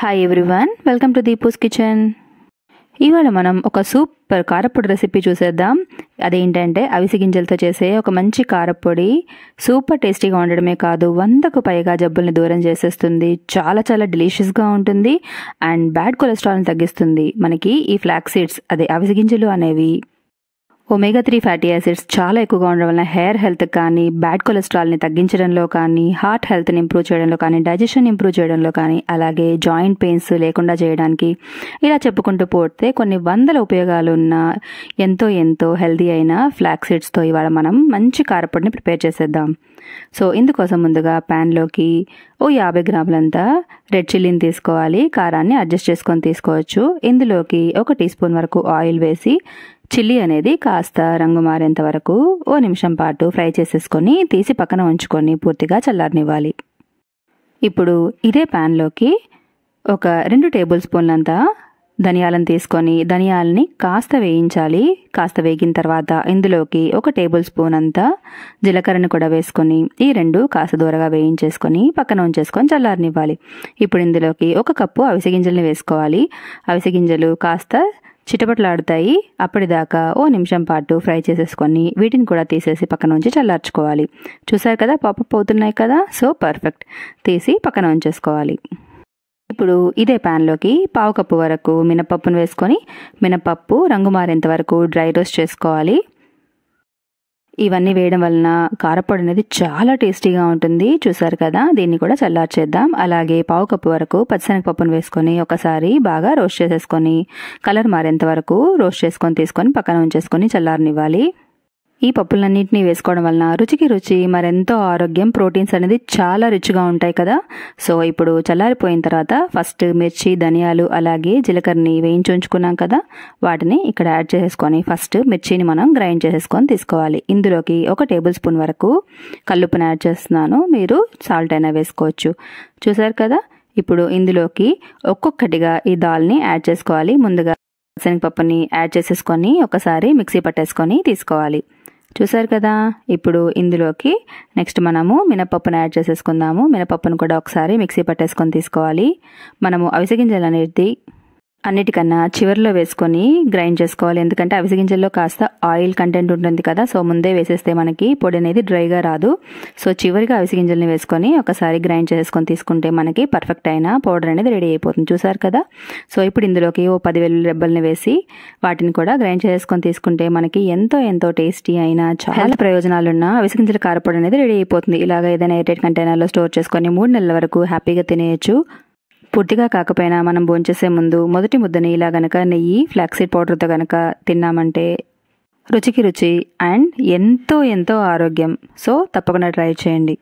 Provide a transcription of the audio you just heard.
hi everyone welcome to Deepu's kitchen ఇవాళ మనం ఒక సూపర్ కారపొడి రెసిపీ చూసేద్దాం అదేంటంటే అవిసి గింజలతో చేసే ఒక మంచి కారపొడి సూపర్ టేస్టీగా ఉండడమే కాదు వందకు పైగా జబ్బుల్ని దూరం చేసేస్తుంది చాలా చాలా డిలీషియస్గా ఉంటుంది అండ్ బ్యాడ్ కొలెస్ట్రాల్ని తగ్గిస్తుంది మనకి ఈ ఫ్లాక్సీడ్స్ అదే అవిసి గింజలు అనేవి ఒమేగా త్రీ ఫ్యాటీ యాసిడ్స్ చాలా ఎక్కువగా ఉండడం వలన హెయిర్ హెల్త్ కానీ బ్యాడ్ కొలెస్ట్రాల్ని తగ్గించడంలో కానీ హార్ట్ హెల్త్ని ఇంప్రూవ్ చేయడంలో కానీ డైజెషన్ ఇంప్రూవ్ చేయడంలో కానీ అలాగే జాయింట్ పెయిన్స్ లేకుండా చేయడానికి ఇలా చెప్పుకుంటూ పోతే కొన్ని వందల ఉపయోగాలు ఉన్న ఎంతో ఎంతో హెల్దీ అయిన ఫ్లాక్ సీడ్స్తో ఇవాళ మనం మంచి కారపొడిని ప్రిపేర్ చేసేద్దాం సో ఇందుకోసం ముందుగా ప్యాన్లోకి ఓ యాభై గ్రాములంతా రెడ్ చిల్లీని తీసుకోవాలి కారాన్ని అడ్జస్ట్ చేసుకొని తీసుకోవచ్చు ఇందులోకి ఒక టీ స్పూన్ వరకు ఆయిల్ వేసి చిల్లీ అనేది కాస్త రంగు మారేంత వరకు ఓ నిమిషం పాటు ఫ్రై చేసేసుకొని తీసి పక్కన ఉంచుకొని పూర్తిగా చల్లారనివ్వాలి ఇప్పుడు ఇదే ప్యాన్లోకి ఒక రెండు టేబుల్ స్పూన్లంతా ధనియాలను తీసుకొని ధనియాలని కాస్త వేయించాలి కాస్త వేగిన తర్వాత ఇందులోకి ఒక టేబుల్ స్పూన్ అంతా జీలకర్రను కూడా వేసుకొని ఈ రెండు కాస్త దూరగా వేయించేసుకొని పక్కన ఉంచేసుకొని చల్లారనివ్వాలి ఇప్పుడు ఇందులోకి ఒక కప్పు అవిసె గింజల్ని వేసుకోవాలి అవిసె గింజలు కాస్త చిటపట్లాడుతాయి అప్పటిదాకా ఓ నిమిషం పాటు ఫ్రై చేసేసుకొని వీటిని కూడా తీసేసి పక్కన ఉంచి చల్లార్చుకోవాలి చూసారు కదా పాపప్ అవుతున్నాయి కదా సో పర్ఫెక్ట్ తీసి పక్కన ఉంచేసుకోవాలి ఇప్పుడు ఇదే ప్యాన్లోకి పావు కప్పు వరకు మినపప్పును వేసుకొని మినపప్పు రంగు మారేంత వరకు డ్రై రోస్ట్ చేసుకోవాలి ఇవన్నీ వేయడం వలన కారపొడి అనేది చాలా టేస్టీగా ఉంటుంది చూసారు కదా దీన్ని కూడా చల్లార్చేద్దాం అలాగే పావు కప్పు వరకు పచ్చనగపప్పును వేసుకొని ఒకసారి బాగా రోస్ట్ చేసేసుకొని కలర్ మారేంత వరకు రోస్ట్ చేసుకొని తీసుకొని పక్కన ఉంచేసుకొని చల్లారనివ్వాలి ఈ పప్పులన్నింటినీ వేసుకోవడం వలన రుచికి రుచి మరెంతో ఆరోగ్యం ప్రోటీన్స్ అనేది చాలా రుచిగా ఉంటాయి కదా సో ఇప్పుడు చల్లారిపోయిన తర్వాత ఫస్ట్ మిర్చి ధనియాలు అలాగే జీలకర్రని వేయించి ఉంచుకున్నాం కదా వాటిని ఇక్కడ యాడ్ చేసేసుకొని ఫస్ట్ మిర్చిని మనం గ్రైండ్ చేసేసుకొని తీసుకోవాలి ఇందులోకి ఒక టేబుల్ స్పూన్ వరకు కల్లుపుని యాడ్ చేస్తున్నాను మీరు సాల్ట్ అయినా వేసుకోవచ్చు చూసారు కదా ఇప్పుడు ఇందులోకి ఒక్కొక్కటిగా ఈ దాల్ని యాడ్ చేసుకోవాలి ముందుగా శనగపప్పుని యాడ్ చేసేసుకొని ఒకసారి మిక్సీ పట్టేసుకొని తీసుకోవాలి చూసారు కదా ఇప్పుడు ఇందులోకి నెక్స్ట్ మనము మినపప్పును యాడ్ చేసేసుకుందాము మినపప్పును కూడా ఒకసారి మిక్సీ పట్టేసుకొని తీసుకోవాలి మనము అవిసె గింజలు అనేది అన్నిటికన్నా చివరిలో వేసుకొని గ్రైండ్ చేసుకోవాలి ఎందుకంటే అవిసి గింజల్లో కాస్త ఆయిల్ కంటెంట్ ఉంటుంది కదా సో ముందే వేసేస్తే మనకి పొడి అనేది డ్రైగా రాదు సో చివరిగా అవిసి గింజల్ని వేసుకొని ఒకసారి గ్రైండ్ చేసుకొని తీసుకుంటే మనకి పర్ఫెక్ట్ అయిన పౌడర్ అనేది రెడీ అయిపోతుంది చూసారు కదా సో ఇప్పుడు ఇందులోకి ఓ పది వెల్లుల్లి రెబ్బల్ని వేసి వాటిని కూడా గ్రైండ్ చేసుకొని తీసుకుంటే మనకి ఎంతో ఎంతో టేస్టీ అయిన చాలా ప్రయోజనాలున్న అవిసి గింజల కారపొడి అనేది రెడీ అయిపోతుంది ఇలాగ ఏదైనా ఎయిటెడ్ కంటైనర్లో స్టోర్ చేసుకొని మూడు నెలల వరకు హ్యాపీగా తినేయచ్చు పూర్తిగా కాకపోయినా మనం భోంచేసే ముందు మొదటి ముద్దని ఇలా గనక నెయ్యి ఫ్లాక్సీడ్ పౌడర్తో గనక తిన్నామంటే రుచికి రుచి అండ్ ఎంతో ఎంతో ఆరోగ్యం సో తప్పకుండా ట్రై చేయండి